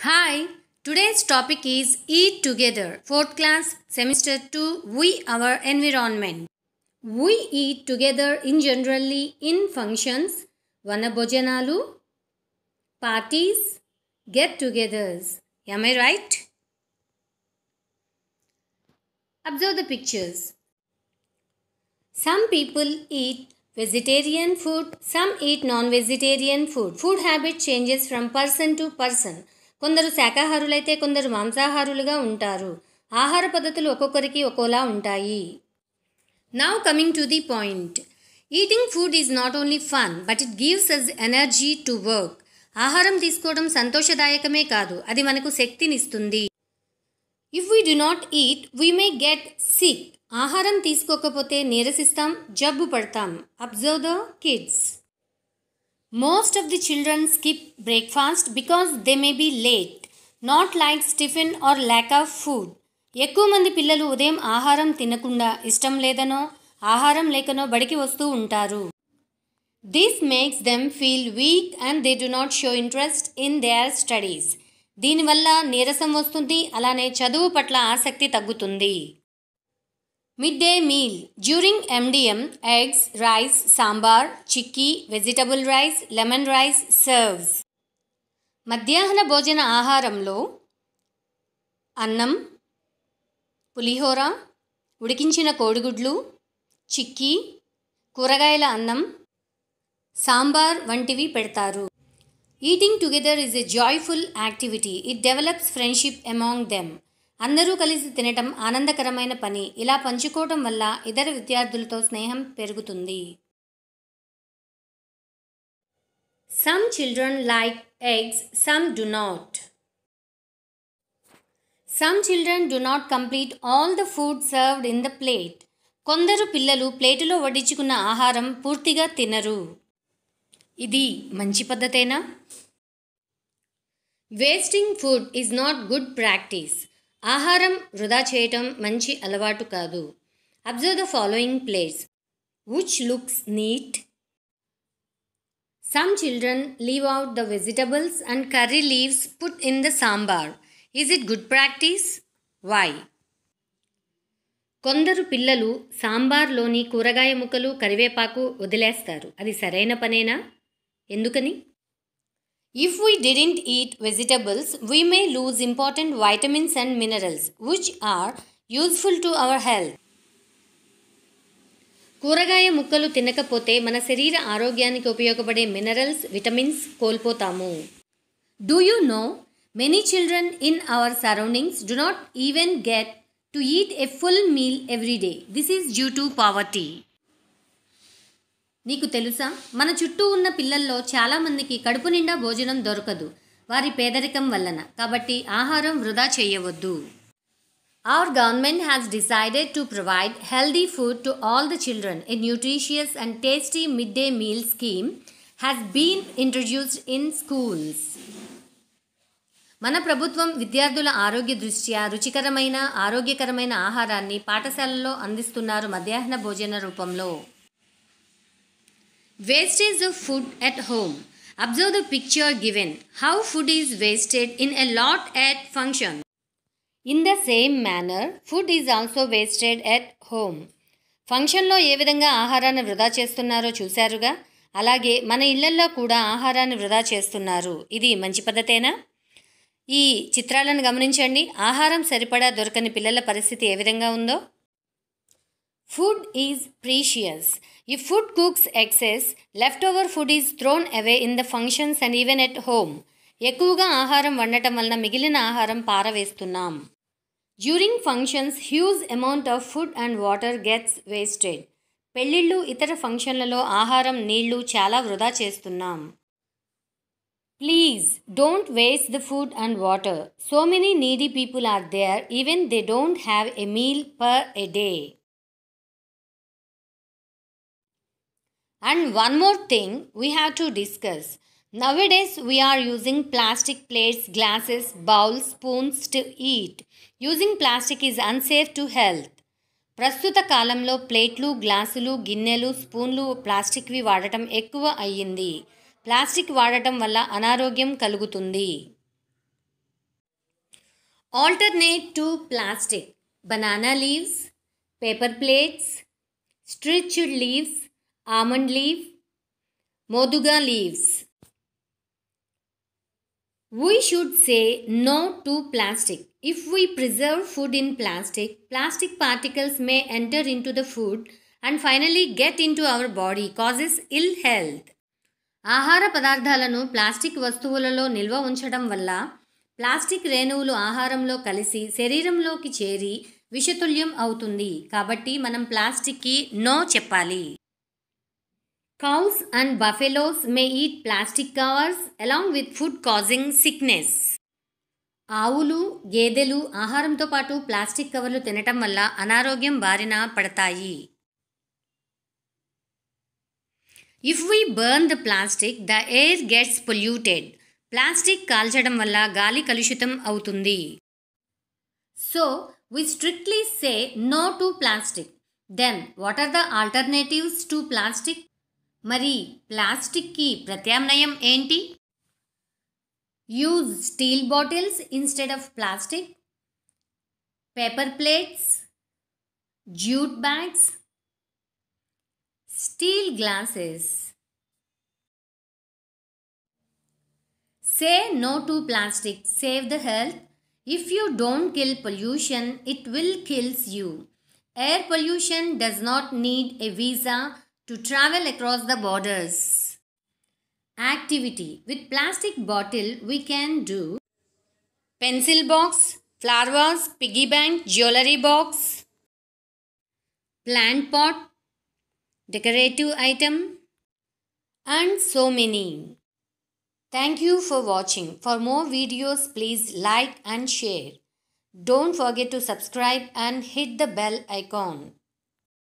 Hi, today's topic is Eat Together, 4th class, semester 2, We Our Environment. We eat together in generally in functions, vanabhojanalu, parties, get-togethers. Am I right? Observe the pictures. Some people eat vegetarian food, some eat non-vegetarian food. Food habit changes from person to person. కొందరు శాకాహారులైతే కొందరు మాంసాహారులుగా ఉంటారు ఆహార పద్ధతులు ఒక్కొక్కరికి ఒక్కోలా ఉంటాయి now coming to the point eating food is not only fun but it gives us energy to work ఆహారం తీసుకోవడం సంతోషదాయకమే కాదు అది మనకు శక్తినిస్తుంది if we do not eat we may get sick ఆహారం తీసుకోకపోతే నీరసిస్తాం జబ్బు పడతాం observe the kids most of the children skip breakfast because they may be late not like tiffin or lack of food ఎక్కువ మంది పిల్లలు ఉదయం ఆహారం తినకుండా ఇష్టం లేదనో ఆహారం లేకనో బడికి వస్తూ ఉంటారు this makes them feel weak and they do not show interest in their studies దీనివల్ల నీరసం వస్తుంది అలానే చదువు పట్ల ఆసక్తి తగ్గుతుంది mid day meal during MDM eggs rice sambar chikki vegetable rice lemon rice serves మధ్యాహ్న భోజన ఆహారంలో అన్నం పులిహోర ఉడికించిన కోడిగుడ్లు చిక్కీ కూరగాయల అన్నం సాంబార్ వంటివి పెడతారు eating together is a joyful activity it develops friendship among them అందరూ కలిసి తినటం ఆనందకరమైన పని ఇలా పంచుకోవటం వల్ల ఇతర విద్యార్థులతో స్నేహం పెరుగుతుంది some children like eggs some do not some children do not complete all the food served in the plate కొందరు పిల్లలు ప్లేటులో వడ్డించుకున్న ఆహారం పూర్తిగా తినరు ఇది మంచి పద్ధతేనా wasting food is not good practice ఆహారం వృధా చేయటం మంచి అలవాటు కాదు observe the following place which looks neat some children leave out the vegetables and curry leaves put in the sambar is it good practice why కొందరు పిల్లలు సాంబార్లోని కూరగాయ ముక్కలు కరివేపాకు వదిలేస్తారు అది సరైన పనేనా ఎందుకని If we didn't eat vegetables, we may lose important vitamins and minerals, which are useful to our health. కూరగాయ ముక్కలు తినకపోతే మన శరీర ఆరోగ్యానికి ఉపయోగపడే మినరల్స్ విటమిన్స్ కోల్పోతాము do you know many children in our surroundings do not even get to eat a full meal every day this is due to poverty నీకు తెలుసా మన చుట్టూ ఉన్న పిల్లల్లో చాలామందికి కడుపు నిండా భోజనం దొరకదు వారి పేదరికం వలన కాబట్టి ఆహారం వృధా చేయవద్దు our government has decided to provide healthy food to all the children a nutritious and tasty mid day meal scheme has been introduced in schools మన ప్రభుత్వం విద్యార్థుల ఆరోగ్య దృష్ట్యా రుచికరమైన ఆరోగ్యకరమైన ఆహారాన్ని పాఠశాలల్లో అందిస్తున్నారు మధ్యాహ్న భోజన రూపంలో wastage of food at home observe the picture given how food is wasted in a lot at function in the same manner food is also wasted at home ఫంక్షన్లో ఏ విధంగా ఆహారాన్ని వృధా చేస్తున్నారో చూశారుగా అలాగే మన ఇళ్లల్లో కూడా ఆహారాన్ని వృధా చేస్తున్నారు ఇది మంచి పద్ధతేనా ఈ చిత్రాలను గమనించండి ఆహారం సరిపడా దొరకని పిల్లల పరిస్థితి ఏ విధంగా ఉందో ఫుడ్ ఈజ్ ప్రీషియస్ ఈ food cooks excess left over food is thrown away in the functions and even at home ఎక్కువగా ఆహారం వండటం వలన మిగిలిన ఆహారం పారవేస్తున్నాం during functions huge amount of food and water gets wasted పెళ్ళిళ్ళు ఇతర ఫంక్షన్లలో ఆహారం నీళ్లు చాలా వృధా చేస్తున్నాం please don't waste the food and water so many needy people are there even they don't have a meal per a day and one more thing we have to discuss nowadays are using plastic plates glasses bowl spoons to eat using plastic is unsafe to health ప్రస్తుత కాలంలో ప్లేట్లు గ్లాసులు గిన్నెలు స్పూన్లు ప్లాస్టిక్వి వాడటం ఎక్కువ అయ్యింది plastic వాడటం వల్ల అనారోగ్యం కలుగుతుంది alternate to plastic banana leaves paper plates stitched leaves almond leave moduga leaves we should say no to plastic if we preserve food in plastic plastic particles may enter into the food and finally get into our body causes ill health ఆహార పదార్థాలను plastic వస్తువులలో నిల్వ ఉంచడం వల్ల plastic రేణువులు ఆహారంలో కలిసి శరీరంలోకి చేరి విషతుల్యం అవుతుంది కాబట్టి మనం ప్లాస్టిక్కి నో చెప్పాలి cows and buffaloes may eat plastic covers along with food causing sickness ఆవులు గేదెలు ఆహారంతో పాటు ప్లాస్టిక్ కవర్లు తినటం వల్ల అనారోగ్యం బారిన పడతాయి if we burn the plastic the air gets polluted plastic కాల్చడం వల్ల గాలి కలుషితం అవుతుంది so we strictly say no to plastic then what are the alternatives to plastic Marie, మరి key. ప్రత్యామ్నాయం ఏంటి Use steel bottles instead of plastic. Paper plates. jute bags, steel glasses. Say no to plastic, save the health. If you don't kill pollution, it will kills you. Air pollution does not need a visa to travel across the borders. Activity With plastic bottle we can do pencil box, flower vase, piggy bank, jewelry box, plant pot, decorative item and so many. Thank you for watching. For more videos please like and share. Don't forget to subscribe and hit the bell icon.